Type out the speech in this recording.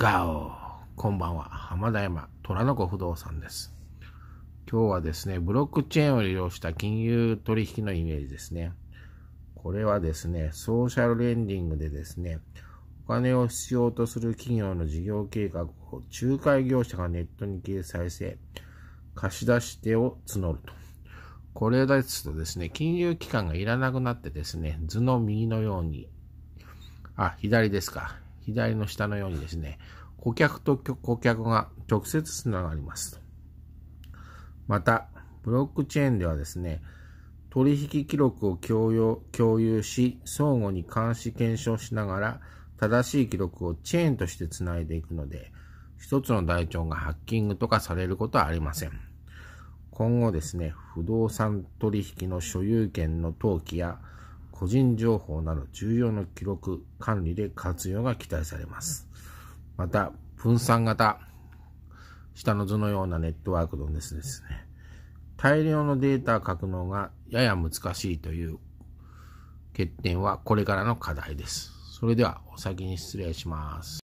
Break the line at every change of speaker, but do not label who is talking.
ガオこんばんは。浜田山、虎の子不動産です。今日はですね、ブロックチェーンを利用した金融取引のイメージですね。これはですね、ソーシャルレンディングでですね、お金を必要とする企業の事業計画を仲介業者がネットに掲載して貸し出し手を募ると。これですとですね、金融機関がいらなくなってですね、図の右のように、あ、左ですか。左の下のようにですね、顧客と顧客が直接つながります。また、ブロックチェーンではですね、取引記録を共有共有し、相互に監視検証しながら、正しい記録をチェーンとしてつないでいくので、一つの台帳がハッキングとかされることはありません。今後ですね、不動産取引の所有権の登記や、個人情報など重要な記録管理で活用が期待されます。また、分散型、下の図のようなネットワークのですね、大量のデータ格納がやや難しいという欠点はこれからの課題です。それではお先に失礼します。